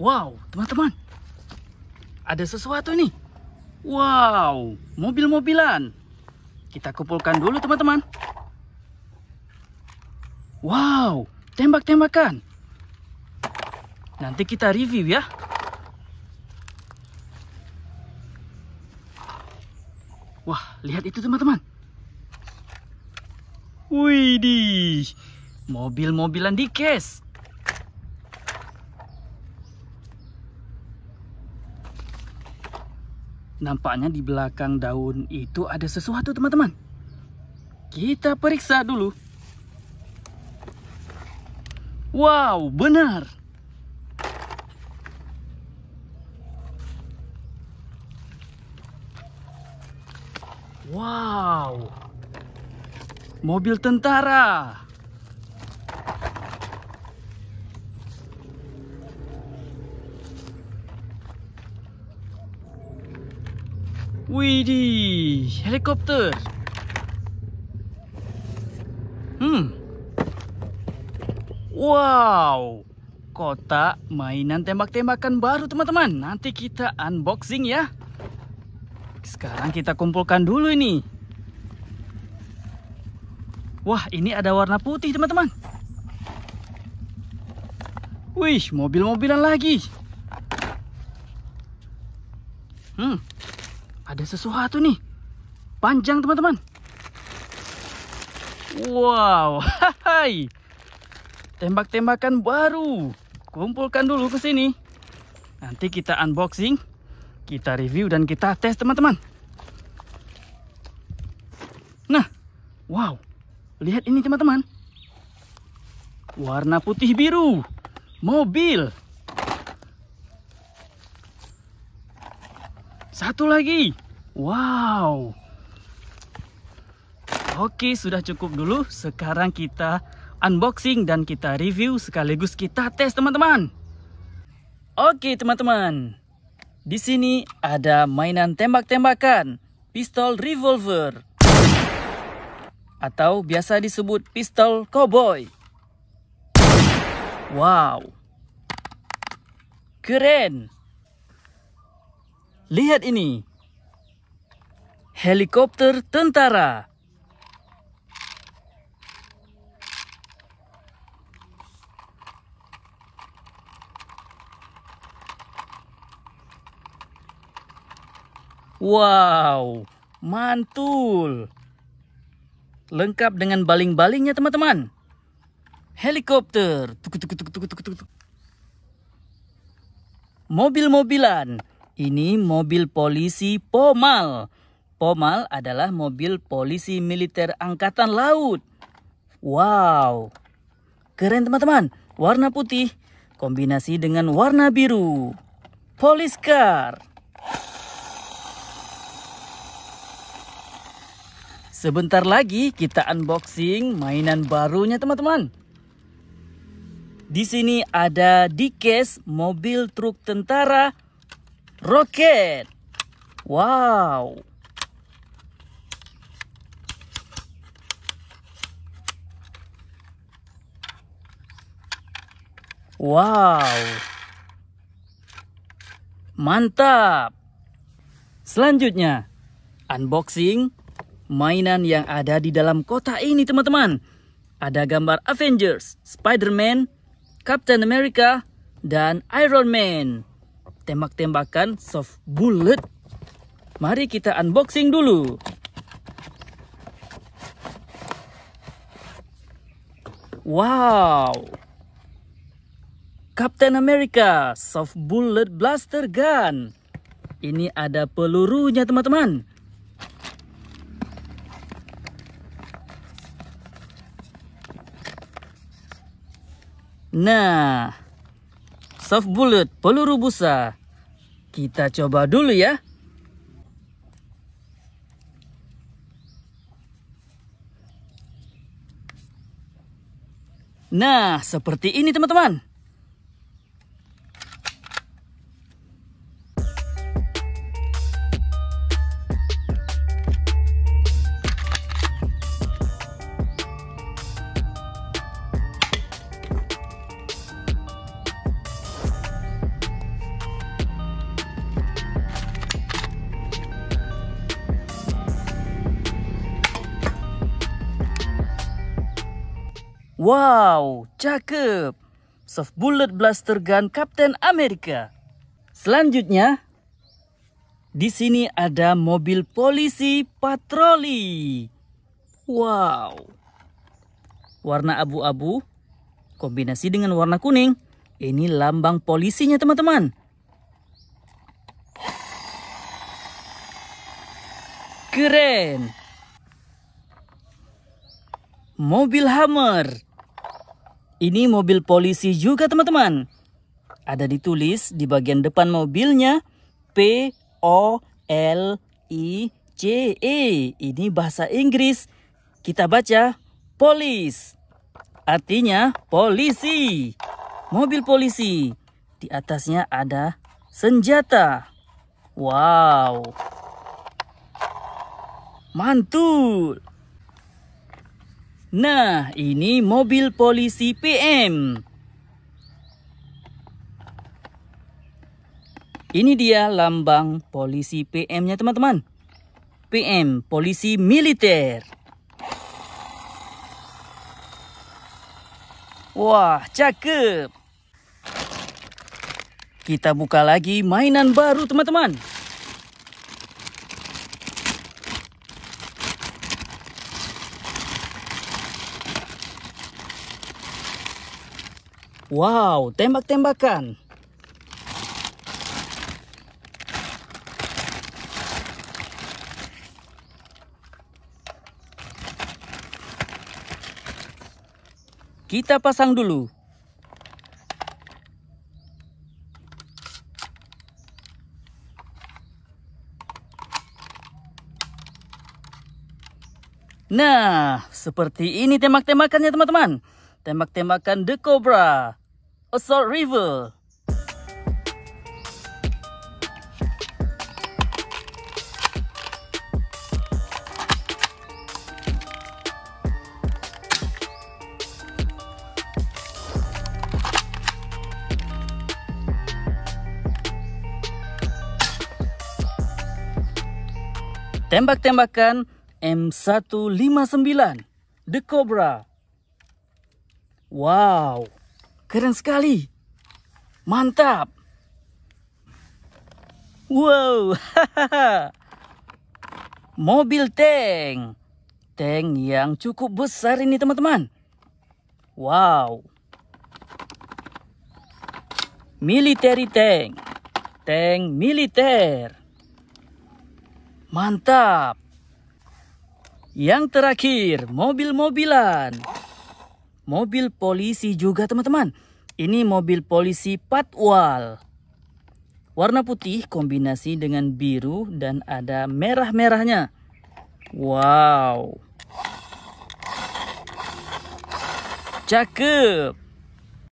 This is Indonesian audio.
Wow, teman-teman. Ada sesuatu nih. Wow, mobil-mobilan. Kita kumpulkan dulu teman-teman. Wow, tembak-tembakan. Nanti kita review ya. Wah, lihat itu teman-teman. Widih, mobil-mobilan di case. Nampaknya di belakang daun itu ada sesuatu teman-teman. Kita periksa dulu. Wow, benar. Wow. Mobil tentara. Widih, helikopter. Hmm. Wow. Kotak mainan tembak-tembakan baru, teman-teman. Nanti kita unboxing ya. Sekarang kita kumpulkan dulu ini. Wah, ini ada warna putih, teman-teman. Wih, mobil-mobilan lagi. Hmm. Ada sesuatu nih. Panjang, teman-teman. Wow, hai. Tembak-tembakan baru. Kumpulkan dulu ke sini. Nanti kita unboxing, kita review dan kita tes, teman-teman. Nah, wow. Lihat ini, teman-teman. Warna putih biru. Mobil. Satu lagi. Wow. Oke, sudah cukup dulu. Sekarang kita unboxing dan kita review sekaligus kita tes teman-teman. Oke, teman-teman. Di sini ada mainan tembak-tembakan, pistol revolver. Atau biasa disebut pistol cowboy. Wow. Keren. Lihat ini. Helikopter tentara. Wow, mantul. Lengkap dengan baling-balingnya teman-teman. Helikopter. Mobil-mobilan. Ini mobil polisi Pomal. Pomal adalah mobil polisi militer angkatan laut. Wow. Keren teman-teman. Warna putih kombinasi dengan warna biru. Police car. Sebentar lagi kita unboxing mainan barunya teman-teman. Di sini ada di case mobil truk tentara Roket. Wow. Wow. Mantap. Selanjutnya, unboxing mainan yang ada di dalam kotak ini, teman-teman. Ada gambar Avengers, Spider-Man, Captain America, dan Iron Man tembak-tembakan soft bullet. Mari kita unboxing dulu. Wow. Captain America soft bullet blaster gun. Ini ada pelurunya teman-teman. Nah, soft bullet peluru busa kita coba dulu ya. Nah, seperti ini teman-teman. Wow, cakep. Soft Bullet Blaster Gun Captain America. Selanjutnya, di sini ada mobil polisi patroli. Wow. Warna abu-abu kombinasi dengan warna kuning. Ini lambang polisinya teman-teman. Keren. Mobil Hammer. Ini mobil polisi juga teman-teman. Ada ditulis di bagian depan mobilnya P O L I C E. Ini bahasa Inggris. Kita baca polis. Artinya polisi. Mobil polisi. Di atasnya ada senjata. Wow. Mantul. Nah, ini mobil polisi PM. Ini dia lambang polisi PM-nya, teman-teman. PM, polisi militer. Wah, cakep. Kita buka lagi mainan baru, teman-teman. Wow, tembak-tembakan. Kita pasang dulu. Nah, seperti ini tembak-tembakannya teman-teman. Tembak-tembakan The Cobra. Assault River. Tembak-tembakan M159 The Cobra. Wow. Keren sekali. Mantap. Wow. Mobil tank. Tank yang cukup besar ini teman-teman. Wow. Military tank. Tank militer. Mantap. Yang terakhir, mobil-mobilan mobil polisi juga teman-teman. Ini mobil polisi patwal. Warna putih kombinasi dengan biru dan ada merah-merahnya. Wow. Cakep.